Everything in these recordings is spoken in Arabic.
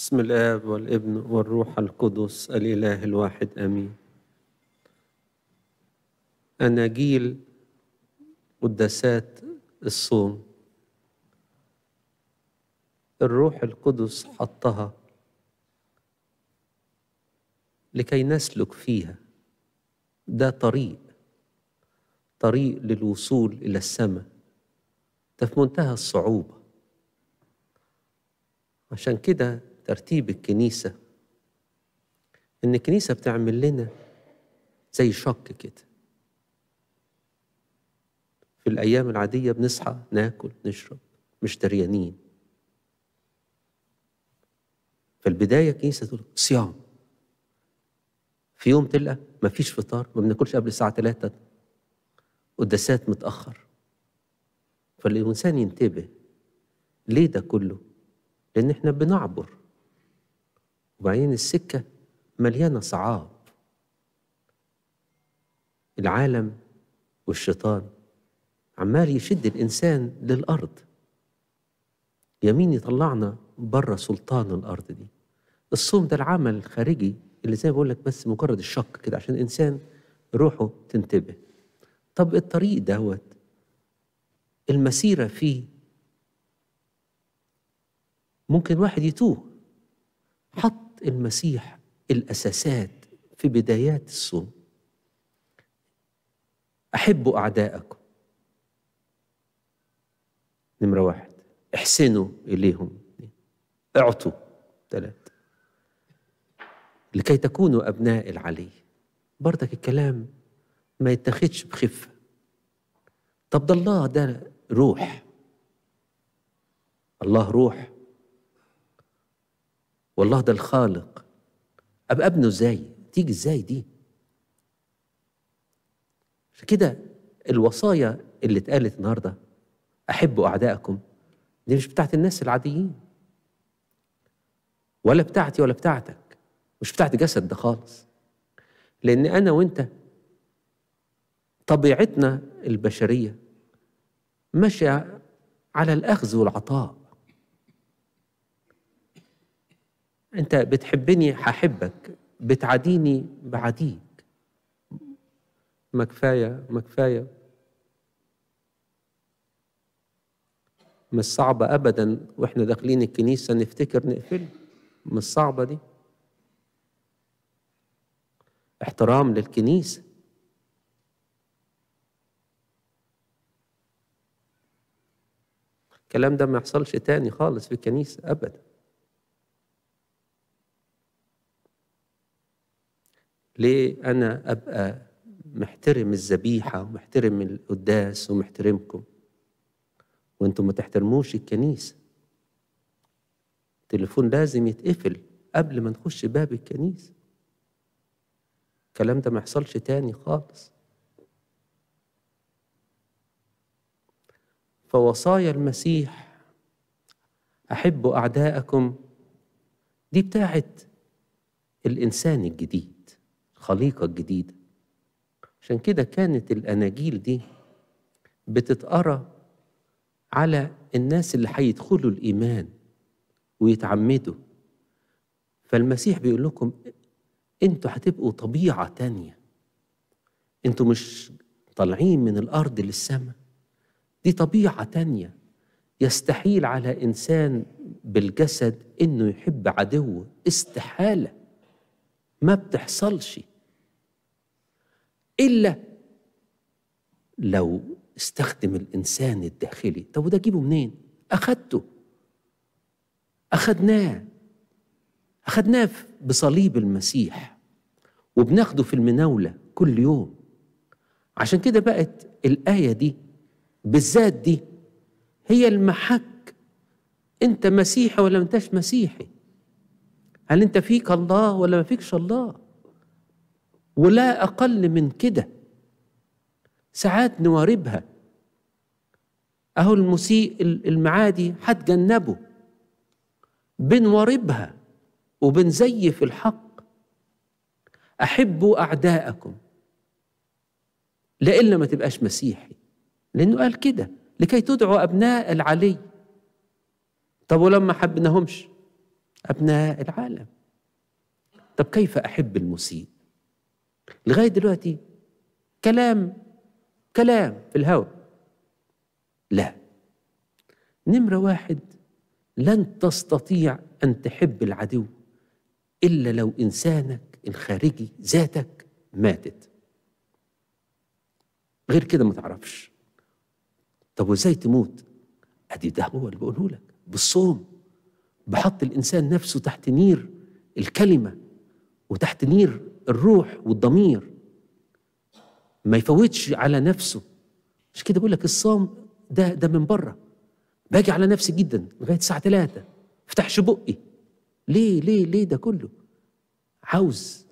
بسم الآب والابن والروح القدس الإله الواحد آمين أناجيل قداسات الصوم الروح القدس حطها لكي نسلك فيها ده طريق طريق للوصول إلى السماء ده في منتهى الصعوبة عشان كده ترتيب الكنيسة إن الكنيسة بتعمل لنا زي شك كده في الأيام العادية بنصحى ناكل نشرب مش دريانين في البداية الكنيسة تقول صيام في يوم تلقى مفيش فطار ما بناكلش قبل الساعة ثلاثة قداسات متأخر فالإنسان ينتبه ليه ده كله؟ لأن إحنا بنعبر وبعدين السكة مليانة صعاب العالم والشيطان عمال يشد الإنسان للأرض يمين يطلعنا بره سلطان الأرض دي الصوم ده العمل الخارجي اللي زي ما بقول لك بس مجرد الشق كده عشان الإنسان روحه تنتبه طب الطريق دوت المسيرة فيه ممكن واحد يتوه حط المسيح الأساسات في بدايات الصوم أحبوا أعداءكم نمرة واحد احسنوا إليهم اعطوا ثلاثة لكي تكونوا أبناء العلي برضك الكلام ما يتاخدش بخفة طب ده الله ده روح الله روح والله ده الخالق ابقى ابنه ازاي تيجي ازاي دي فكده كده الوصايا اللي اتقالت النهارده احبوا اعدائكم دي مش بتاعت الناس العاديين ولا بتاعتي ولا بتاعتك مش بتاعت جسد ده خالص لان انا وانت طبيعتنا البشريه ماشيه على الاخذ والعطاء انت بتحبني هحبك بتعاديني بعاديك ما كفايه ما كفايه مش صعبه ابدا واحنا داخلين الكنيسه نفتكر نقفل مش صعبه دي احترام للكنيسه الكلام ده ما يحصلش تاني خالص في الكنيسه ابدا ليه أنا أبقى محترم الذبيحة ومحترم القداس ومحترمكم وانتم ما تحترموش الكنيسة التليفون لازم يتقفل قبل ما نخش باب الكنيسة الكلام ده ما يحصلش تاني خالص فوصايا المسيح أحبوا أعداءكم دي بتاعت الإنسان الجديد خليقة جديدة عشان كده كانت الأناجيل دي بتتقرأ على الناس اللي هيدخلوا الإيمان ويتعمدوا فالمسيح بيقول لكم انتوا هتبقوا طبيعة تانية انتوا مش طالعين من الأرض للسماء دي طبيعة تانية يستحيل على إنسان بالجسد إنه يحب عدوه استحالة ما بتحصلش إلا لو استخدم الإنسان الداخلي طب وده أجيبه منين؟ أخدته أخدناه أخدناه بصليب المسيح وبناخده في المناولة كل يوم عشان كده بقت الآية دي بالذات دي هي المحك أنت مسيحي ولا ما أنتش مسيحي هل أنت فيك الله ولا ما فيكش الله ولا أقل من كده ساعات نواربها أهو المسيء المعادي هتجنبه بنواربها وبنزيف الحق أحبوا أعداءكم لإلا ما تبقاش مسيحي لأنه قال كده لكي تدعوا أبناء العلي طب ولما حبناهمش أبناء العالم طب كيف أحب المسيء لغاية دلوقتي كلام كلام في الهواء لا نمرة واحد لن تستطيع أن تحب العدو إلا لو إنسانك الخارجي ذاتك ماتت غير كده ما تعرفش طب وازاي تموت ادي ده هو اللي بقوله لك بالصوم بحط الانسان نفسه تحت نير الكلمه وتحت نير الروح والضمير ما يفوتش على نفسه مش كده بقول لك الصام ده ده من بره باجي على نفسي جدا لغايه الساعه 3 افتحش بقي ليه ليه ليه ده كله عاوز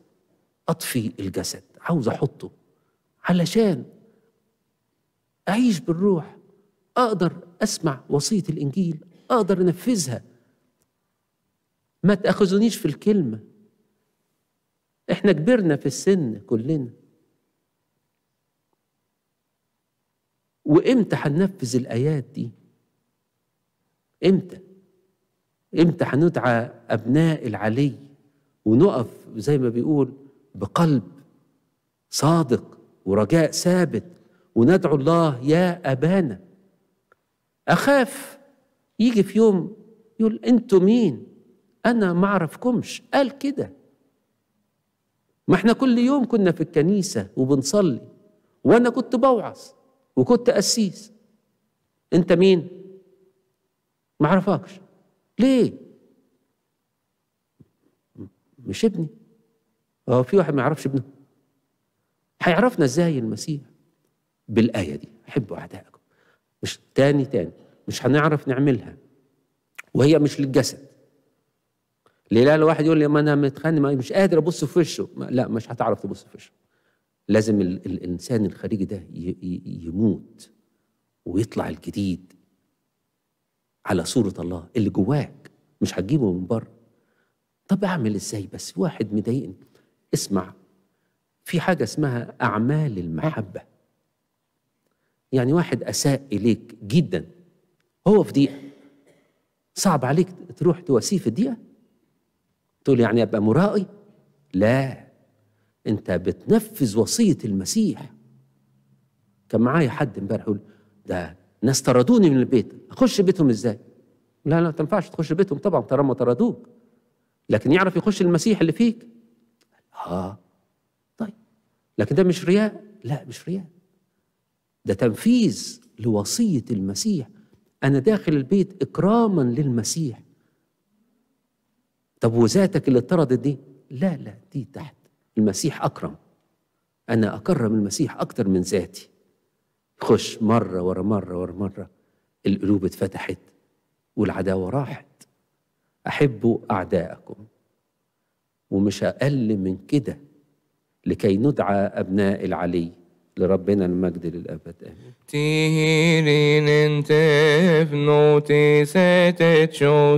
اطفي الجسد عاوز احطه علشان اعيش بالروح اقدر اسمع وصيه الانجيل اقدر انفذها ما تاخذونيش في الكلمه احنا كبرنا في السن كلنا وامتى هننفذ الايات دي امتى امتى هندعى ابناء العلي ونقف زي ما بيقول بقلب صادق ورجاء ثابت وندعو الله يا ابانا اخاف يجي في يوم يقول انتوا مين انا ما اعرفكمش قال كده ما احنا كل يوم كنا في الكنيسة وبنصلي وأنا كنت بوعظ وكنت قسيس أنت مين؟ ما أعرفكش ليه؟ مش ابني هو في واحد ما يعرفش ابنه هيعرفنا ازاي المسيح بالآية دي حبوا أعدائكم مش تاني تاني مش هنعرف نعملها وهي مش للجسد ليلى الواحد يقول لي ما انا متخانق مش قادر ابص في وشه لا مش هتعرف تبص في وشه لازم ال الانسان الخارجي ده يموت ويطلع الجديد على صورة الله اللي جواك مش هتجيبه من بره طب اعمل ازاي بس واحد مضايقني اسمع في حاجة اسمها أعمال المحبة يعني واحد أساء إليك جدا هو في دقيقة صعب عليك تروح تواسيه في دقيقة تقول يعني ابقى مرائي لا انت بتنفذ وصيه المسيح كان معايا حد امبارح يقول ده ناس طردوني من البيت اخش بيتهم ازاي لا لا ما تنفعش تخش بيتهم طبعا طالما طردوك لكن يعرف يخش المسيح اللي فيك اه طيب لكن ده مش رياء لا مش رياء ده تنفيذ لوصيه المسيح انا داخل البيت اكراما للمسيح طب وذاتك اللي اتطردت دي لا لا دي تحت المسيح أكرم أنا أكرم المسيح أكتر من ذاتي خش مرة ورا مرة ورا مرة القلوب اتفتحت والعداوة راحت أحبوا أعداءكم ومش أقل من كده لكي ندعى أبناء العلي لربنا المجد للأبد آمين تهيرين انتفنو تساتتشو